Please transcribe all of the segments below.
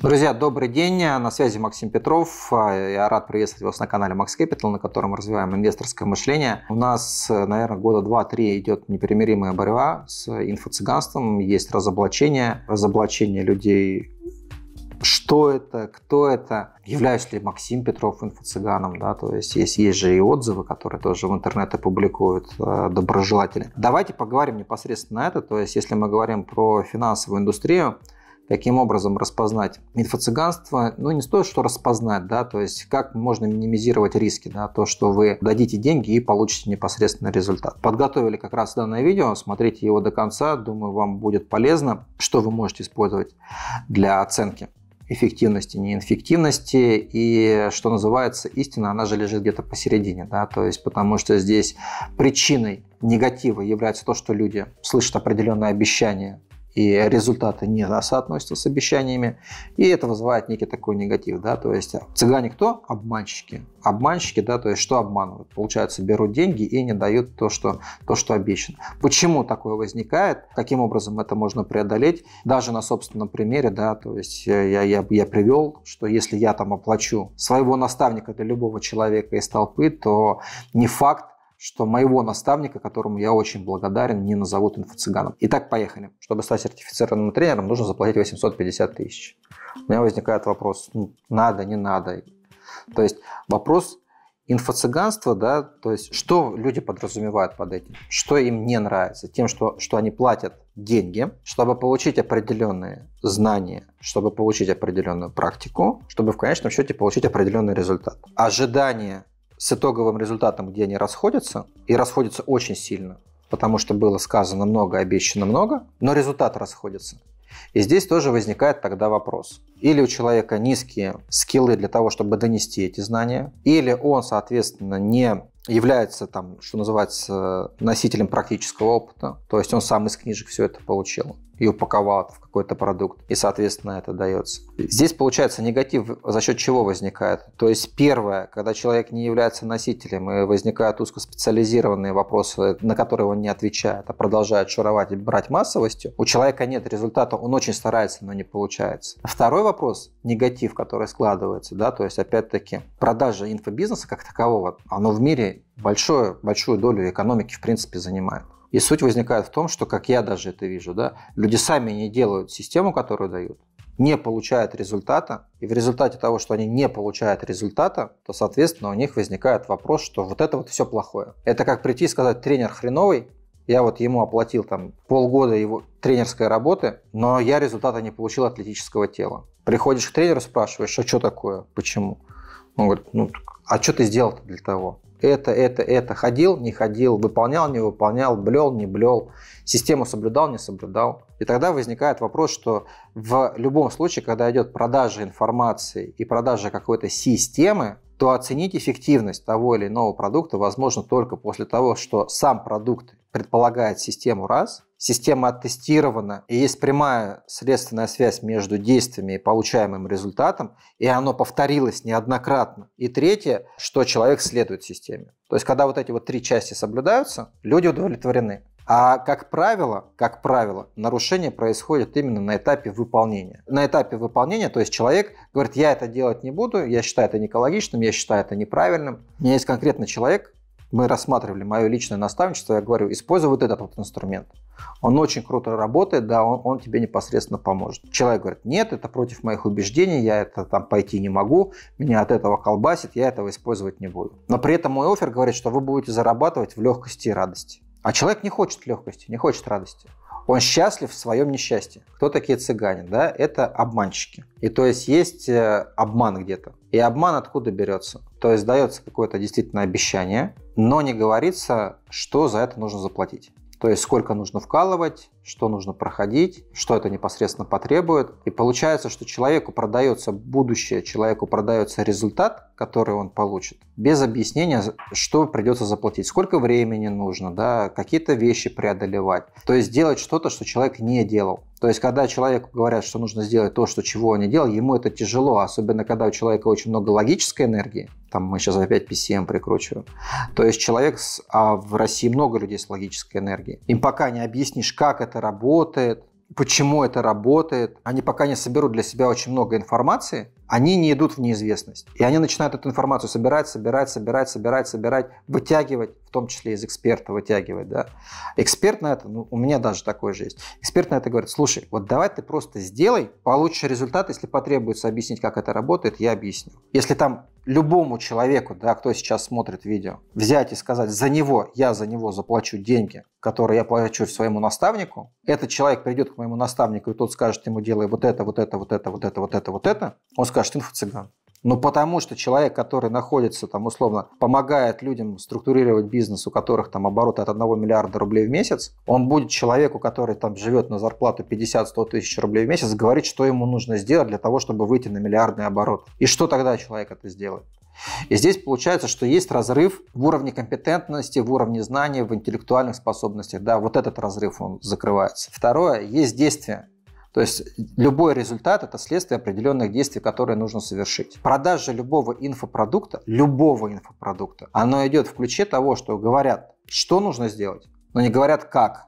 Друзья, добрый день. На связи Максим Петров. А, я рад приветствовать вас на канале Max Capital, на котором развиваем инвесторское мышление. У нас, э, наверное, года два-три идет непримиримая борьба с инфо-цыганством. Есть разоблачение, разоблачение людей что это, кто это, являюсь ли Максим Петров инфо-цыганом, да, то есть, есть, есть же и отзывы, которые тоже в интернете публикуют э, доброжелатели. Давайте поговорим непосредственно на это, то есть, если мы говорим про финансовую индустрию, Каким образом распознать инфо-цыганство? Ну, не стоит, что распознать, да, то есть как можно минимизировать риски, да, то, что вы дадите деньги и получите непосредственно результат. Подготовили как раз данное видео, смотрите его до конца, думаю, вам будет полезно, что вы можете использовать для оценки эффективности, неэффективности, и, что называется, истина, она же лежит где-то посередине, да, то есть потому что здесь причиной негатива является то, что люди слышат определенные обещания и результаты не соотносятся с обещаниями, и это вызывает некий такой негатив, да, то есть а, цыгане кто? Обманщики. Обманщики, да, то есть что обманывают? Получается, берут деньги и не дают то, что, то, что обещано. Почему такое возникает? Каким образом это можно преодолеть? Даже на собственном примере, да, то есть э, я, я, я привел, что если я там оплачу своего наставника для любого человека из толпы, то не факт, что моего наставника, которому я очень благодарен, не назовут инфо-цыганом. Итак, поехали. Чтобы стать сертифицированным тренером, нужно заплатить 850 тысяч. У меня возникает вопрос, ну, надо, не надо. То есть вопрос инфо-цыганство, да, то есть что люди подразумевают под этим, что им не нравится, тем, что, что они платят деньги, чтобы получить определенные знания, чтобы получить определенную практику, чтобы в конечном счете получить определенный результат. Ожидание с итоговым результатом, где они расходятся, и расходятся очень сильно, потому что было сказано много, обещано много, но результат расходится. И здесь тоже возникает тогда вопрос. Или у человека низкие скиллы для того, чтобы донести эти знания, или он, соответственно, не является, там, что называется, носителем практического опыта, то есть он сам из книжек все это получил и упаковал в какой-то продукт, и, соответственно, это дается. Здесь, получается, негатив за счет чего возникает? То есть, первое, когда человек не является носителем, и возникают узкоспециализированные вопросы, на которые он не отвечает, а продолжает шуровать и брать массовостью, у человека нет результата, он очень старается, но не получается. Второй вопрос, негатив, который складывается, да, то есть, опять-таки, продажа инфобизнеса как такового, оно в мире большую большую долю экономики, в принципе, занимает. И суть возникает в том, что, как я даже это вижу, да, люди сами не делают систему, которую дают, не получают результата, и в результате того, что они не получают результата, то, соответственно, у них возникает вопрос, что вот это вот все плохое. Это как прийти и сказать, тренер хреновый, я вот ему оплатил там полгода его тренерской работы, но я результата не получил атлетического тела. Приходишь к тренеру, спрашиваешь, а что такое, почему? Он говорит, ну, а что ты сделал для того? это, это, это, ходил, не ходил, выполнял, не выполнял, блел, не блел, систему соблюдал, не соблюдал. И тогда возникает вопрос, что в любом случае, когда идет продажа информации и продажа какой-то системы, то оценить эффективность того или иного продукта возможно только после того, что сам продукт предполагает систему раз, система оттестирована, и есть прямая следственная связь между действиями и получаемым результатом, и оно повторилось неоднократно. И третье, что человек следует системе. То есть, когда вот эти вот три части соблюдаются, люди удовлетворены. А как правило, как правило, нарушение происходит именно на этапе выполнения. На этапе выполнения, то есть человек говорит, я это делать не буду, я считаю это не экологичным, я считаю это неправильным. У меня есть конкретный человек, мы рассматривали мое личное наставничество, я говорю, используй вот этот вот инструмент. Он очень круто работает, да, он, он тебе непосредственно поможет. Человек говорит, нет, это против моих убеждений, я это там пойти не могу, меня от этого колбасит, я этого использовать не буду. Но при этом мой офер говорит, что вы будете зарабатывать в легкости и радости. А человек не хочет легкости, не хочет радости. Он счастлив в своем несчастье. Кто такие цыгане? Да, это обманщики. И то есть есть э, обман где-то. И обман откуда берется? То есть дается какое-то действительно обещание, но не говорится, что за это нужно заплатить. То есть сколько нужно вкалывать, что нужно проходить, что это непосредственно потребует. И получается, что человеку продается будущее, человеку продается результат, который он получит, без объяснения, что придется заплатить, сколько времени нужно, да, какие-то вещи преодолевать. То есть делать что-то, что человек не делал. То есть, когда человеку говорят, что нужно сделать то, что чего он не делал, ему это тяжело, особенно когда у человека очень много логической энергии. Там мы сейчас опять PCM прикручиваем. То есть человек, с, а в России много людей с логической энергией. Им пока не объяснишь, как это работает, почему это работает, они пока не соберут для себя очень много информации, они не идут в неизвестность. И они начинают эту информацию собирать, собирать, собирать, собирать, собирать, вытягивать, в том числе из эксперта вытягивать, да. Эксперт на это, ну, у меня даже такой же есть. Эксперт на это говорит, слушай, вот давай ты просто сделай, получишь результат, если потребуется объяснить, как это работает, я объясню. Если там любому человеку, да, кто сейчас смотрит видео, взять и сказать, за него, я за него заплачу деньги, которые я плачу своему наставнику, этот человек придет к моему наставнику, и тот скажет ему, делай вот это, вот это, вот это, вот это, вот это, вот это, он скажет, инфо-цыган. Ну, потому что человек, который находится там, условно, помогает людям структурировать бизнес, у которых там обороты от 1 миллиарда рублей в месяц, он будет человеку, который там живет на зарплату 50-100 тысяч рублей в месяц, говорить, что ему нужно сделать для того, чтобы выйти на миллиардный оборот. И что тогда человек это сделает? И здесь получается, что есть разрыв в уровне компетентности, в уровне знаний, в интеллектуальных способностях. Да, вот этот разрыв он закрывается. Второе, есть действия то есть любой результат – это следствие определенных действий, которые нужно совершить. Продажа любого инфопродукта, любого инфопродукта, оно идет в ключе того, что говорят, что нужно сделать, но не говорят как.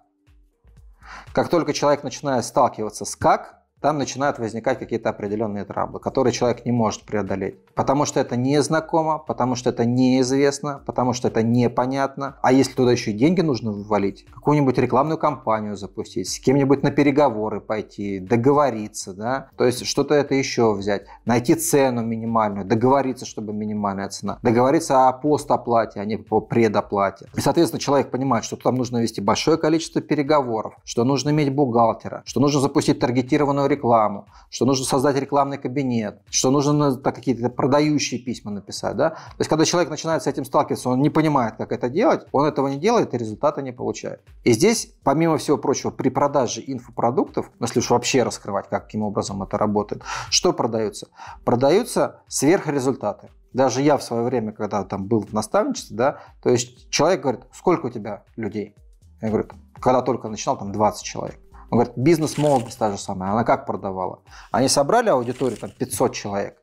Как только человек начинает сталкиваться с как, там начинают возникать какие-то определенные траблы, которые человек не может преодолеть. Потому что это незнакомо, потому что это неизвестно, потому что это непонятно. А если туда еще и деньги нужно ввалить, какую-нибудь рекламную кампанию запустить, с кем-нибудь на переговоры пойти, договориться, да, то есть что-то это еще взять, найти цену минимальную, договориться, чтобы минимальная цена, договориться о постоплате, а не по предоплате. И, соответственно, человек понимает, что там нужно вести большое количество переговоров, что нужно иметь бухгалтера, что нужно запустить таргетированную рекламу, что нужно создать рекламный кабинет, что нужно какие-то продающие письма написать. Да? То есть, когда человек начинает с этим сталкиваться, он не понимает, как это делать, он этого не делает и результата не получает. И здесь, помимо всего прочего, при продаже инфопродуктов, ну, если уж вообще раскрывать, каким образом это работает, что продается? Продаются сверхрезультаты. Даже я в свое время, когда там был в наставничестве, да, то есть человек говорит, сколько у тебя людей? Я говорю, когда только начинал, там 20 человек. Он говорит, бизнес-молодость та же самая, она как продавала? Они собрали аудиторию, там 500 человек.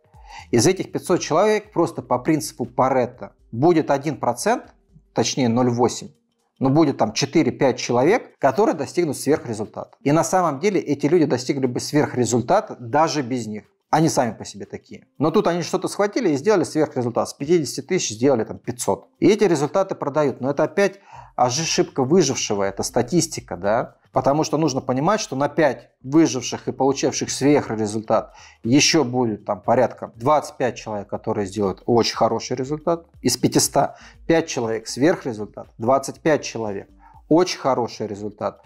Из этих 500 человек просто по принципу Паретта будет 1%, точнее 0,8%, но будет там 4-5 человек, которые достигнут сверхрезультата. И на самом деле эти люди достигли бы сверхрезультата даже без них. Они сами по себе такие. Но тут они что-то схватили и сделали сверхрезультат. С 50 тысяч сделали там 500. И эти результаты продают. Но это опять ошибка выжившего, это статистика, да. Потому что нужно понимать, что на 5 выживших и получивших сверхрезультат еще будет там порядка 25 человек, которые сделают очень хороший результат. Из 500 5 человек сверхрезультат, 25 человек очень хороший результат.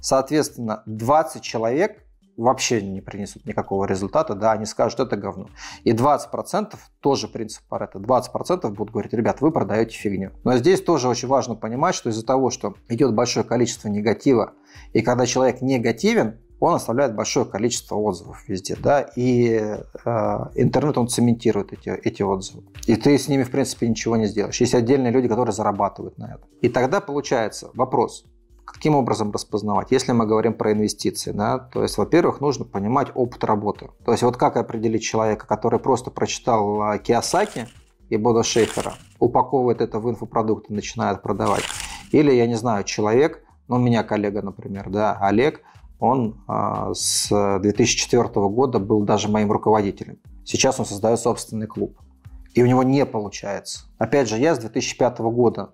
Соответственно, 20 человек вообще не принесут никакого результата, да, они скажут, это говно. И 20% тоже принцип Паретта, 20% будут говорить, ребят, вы продаете фигню. Но здесь тоже очень важно понимать, что из-за того, что идет большое количество негатива, и когда человек негативен, он оставляет большое количество отзывов везде, да, и э, интернет, он цементирует эти, эти отзывы. И ты с ними, в принципе, ничего не сделаешь. Есть отдельные люди, которые зарабатывают на этом. И тогда получается вопрос, Каким образом распознавать? Если мы говорим про инвестиции, да, то есть, во-первых, нужно понимать опыт работы. То есть, вот как определить человека, который просто прочитал а, Киосаки и Бода Шейфера, упаковывает это в инфопродукт и начинает продавать. Или, я не знаю, человек, ну, у меня коллега, например, да, Олег, он э, с 2004 года был даже моим руководителем. Сейчас он создает собственный клуб. И у него не получается. Опять же, я с 2005 года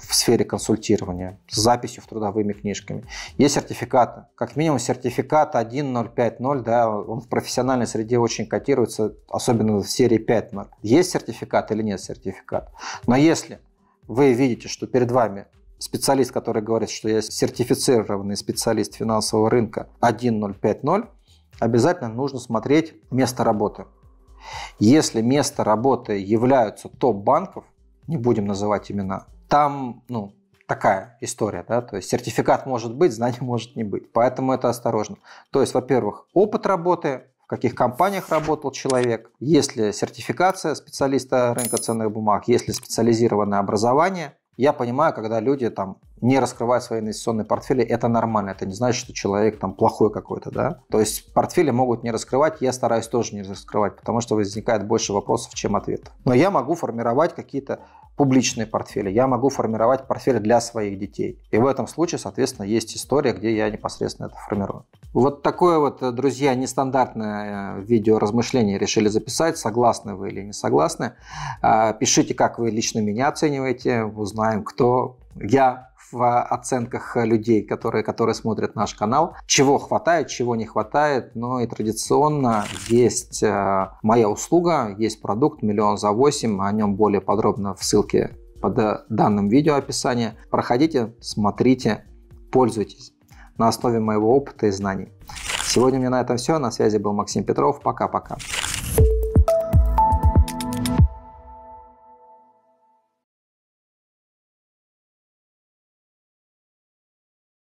в сфере консультирования с записью в трудовыми книжками. Есть сертификаты. Как минимум сертификат 1.0.5.0, да, он в профессиональной среде очень котируется, особенно в серии 5.0. Есть сертификат или нет сертификат. Но если вы видите, что перед вами специалист, который говорит, что я сертифицированный специалист финансового рынка 1.0.5.0, обязательно нужно смотреть место работы. Если место работы являются топ-банков – не будем называть имена, там, ну, такая история, да, то есть сертификат может быть, знание может не быть, поэтому это осторожно. То есть, во-первых, опыт работы, в каких компаниях работал человек, есть ли сертификация специалиста рынка ценных бумаг, есть ли специализированное образование. Я понимаю, когда люди там не раскрывают свои инвестиционные портфели, это нормально, это не значит, что человек там плохой какой-то, да. То есть портфели могут не раскрывать, я стараюсь тоже не раскрывать, потому что возникает больше вопросов, чем ответов. Но я могу формировать какие-то публичные портфели, я могу формировать портфель для своих детей. И в этом случае, соответственно, есть история, где я непосредственно это формирую. Вот такое вот, э, друзья, нестандартное э, видео размышление решили записать. Согласны вы или не согласны? А, пишите, как вы лично меня оцениваете. Узнаем, кто я в оценках людей, которые, которые смотрят наш канал, чего хватает, чего не хватает. Но ну и традиционно есть э, моя услуга, есть продукт «Миллион за 8», о нем более подробно в ссылке под данным видео описание. Проходите, смотрите, пользуйтесь на основе моего опыта и знаний. Сегодня у меня на этом все. На связи был Максим Петров. Пока-пока.